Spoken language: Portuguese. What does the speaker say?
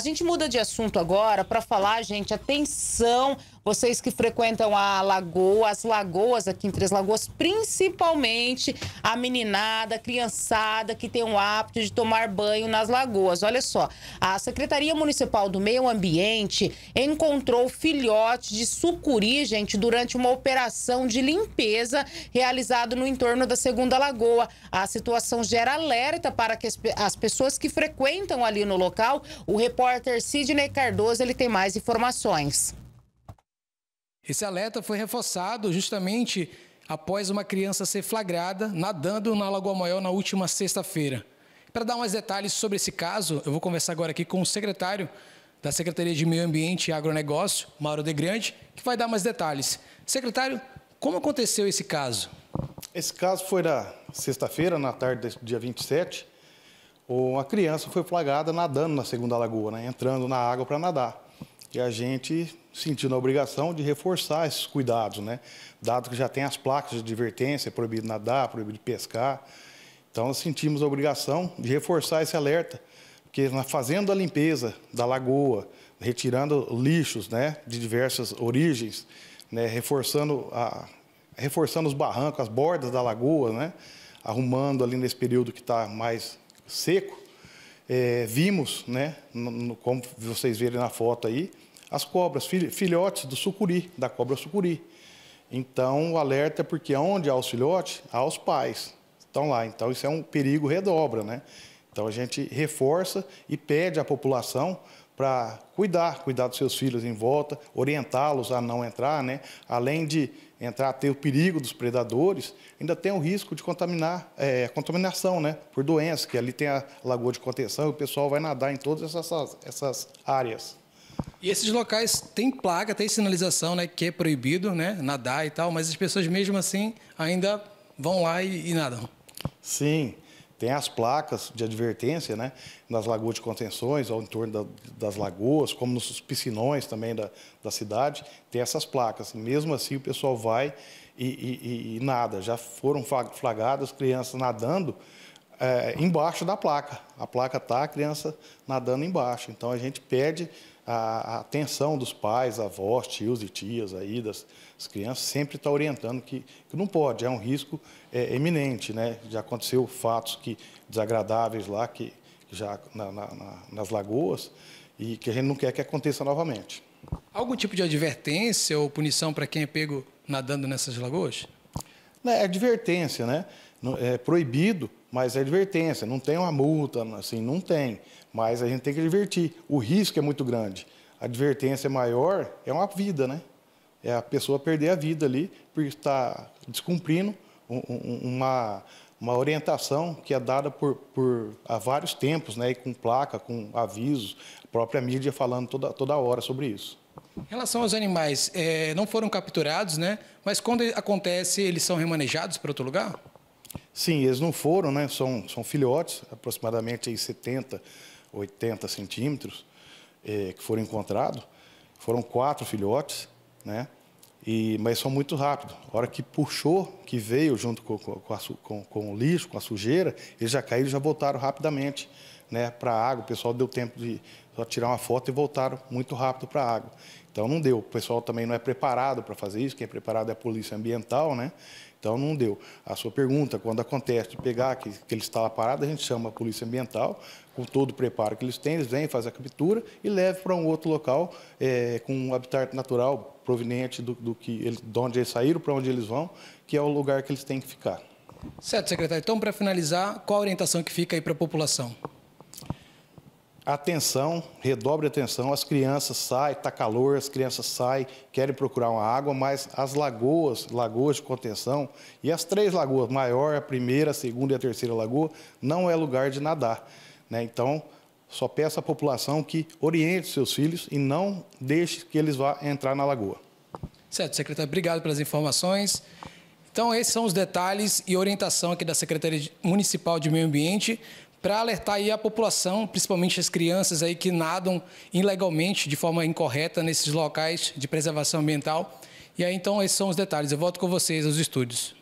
A gente muda de assunto agora para falar, gente, atenção, vocês que frequentam a lagoa, as lagoas aqui em Três Lagoas, principalmente a meninada, a criançada que tem o hábito de tomar banho nas lagoas. Olha só, a Secretaria Municipal do Meio Ambiente encontrou filhote de sucuri, gente, durante uma operação de limpeza realizada no entorno da Segunda Lagoa. A situação gera alerta para que as pessoas que frequentam ali no local. O repórter repórter Sidney Cardoso ele tem mais informações. Esse alerta foi reforçado justamente após uma criança ser flagrada nadando na Lagoa Maior na última sexta-feira. Para dar mais detalhes sobre esse caso, eu vou conversar agora aqui com o secretário da Secretaria de Meio Ambiente e Agronegócio, Mauro De Grande, que vai dar mais detalhes. Secretário, como aconteceu esse caso? Esse caso foi na sexta-feira, na tarde do dia 27 uma criança foi flagrada nadando na segunda lagoa, né, entrando na água para nadar. E a gente sentindo a obrigação de reforçar esses cuidados, né? Dado que já tem as placas de advertência, é proibido nadar, proibido pescar. Então, nós sentimos a obrigação de reforçar esse alerta, porque fazendo a limpeza da lagoa, retirando lixos né, de diversas origens, né, reforçando, a, reforçando os barrancos, as bordas da lagoa, né, arrumando ali nesse período que está mais seco, é, vimos, né, no, como vocês verem na foto aí, as cobras, filhotes do sucuri, da cobra sucuri. Então, o alerta é porque onde há os filhotes, há os pais. Estão lá. Então, isso é um perigo redobra, né? Então, a gente reforça e pede à população para cuidar, cuidar dos seus filhos em volta, orientá-los a não entrar, né? Além de entrar, ter o perigo dos predadores, ainda tem o risco de contaminar, é, contaminação, né? Por doenças, que ali tem a lagoa de contenção e o pessoal vai nadar em todas essas, essas áreas. E esses locais têm placa, tem sinalização, né, que é proibido, né, nadar e tal, mas as pessoas mesmo assim ainda vão lá e, e nadam. Sim tem as placas de advertência né, nas lagoas de contenções, ao entorno da, das lagoas, como nos piscinões também da, da cidade, tem essas placas. Mesmo assim, o pessoal vai e, e, e nada. Já foram flagradas crianças nadando é, embaixo da placa. A placa está, a criança nadando embaixo. Então, a gente pede a, atenção dos pais, avós, tios e tias aí das, das crianças sempre está orientando que, que, não pode, é um risco é, eminente, né? Já aconteceu fatos que desagradáveis lá que já na, na, na, nas lagoas e que a gente não quer que aconteça novamente. Algum tipo de advertência ou punição para quem é pego nadando nessas lagoas? Né, é advertência, né? É proibido mas é advertência, não tem uma multa, assim, não tem. Mas a gente tem que advertir. O risco é muito grande. A advertência é maior é uma vida, né? É a pessoa perder a vida ali por estar descumprindo uma, uma orientação que é dada por, por, há vários tempos, né? E com placa, com avisos, a própria mídia falando toda, toda hora sobre isso. Em relação aos animais, é, não foram capturados, né? Mas quando acontece, eles são remanejados para outro lugar? Sim, eles não foram, né? São, são filhotes, aproximadamente aí 70, 80 centímetros, eh, que foram encontrados. Foram quatro filhotes, né? E, mas são muito rápido. A hora que puxou, que veio junto com, com, a, com, com o lixo, com a sujeira, eles já caíram e já voltaram rapidamente né, para a água. O pessoal deu tempo de só tirar uma foto e voltaram muito rápido para a água. Então não deu. O pessoal também não é preparado para fazer isso. Quem é preparado é a polícia ambiental, né? Então não deu. A sua pergunta, quando acontece de pegar que, que ele está lá parado, a gente chama a polícia ambiental, com todo o preparo que eles têm, eles vêm, fazem a captura e levam para um outro local é, com um habitat natural proveniente do, do que de onde eles saíram, para onde eles vão, que é o lugar que eles têm que ficar. Certo, secretário. Então, para finalizar, qual a orientação que fica aí para a população? atenção, redobre atenção, as crianças saem, está calor, as crianças saem, querem procurar uma água, mas as lagoas, lagoas de contenção, e as três lagoas, maior, a primeira, a segunda e a terceira lagoa, não é lugar de nadar. Né? Então, só peço à população que oriente seus filhos e não deixe que eles vá entrar na lagoa. Certo, secretário, obrigado pelas informações. Então, esses são os detalhes e orientação aqui da Secretaria Municipal de Meio Ambiente para alertar aí a população, principalmente as crianças aí que nadam ilegalmente, de forma incorreta, nesses locais de preservação ambiental. E aí, então, esses são os detalhes. Eu volto com vocês aos estúdios.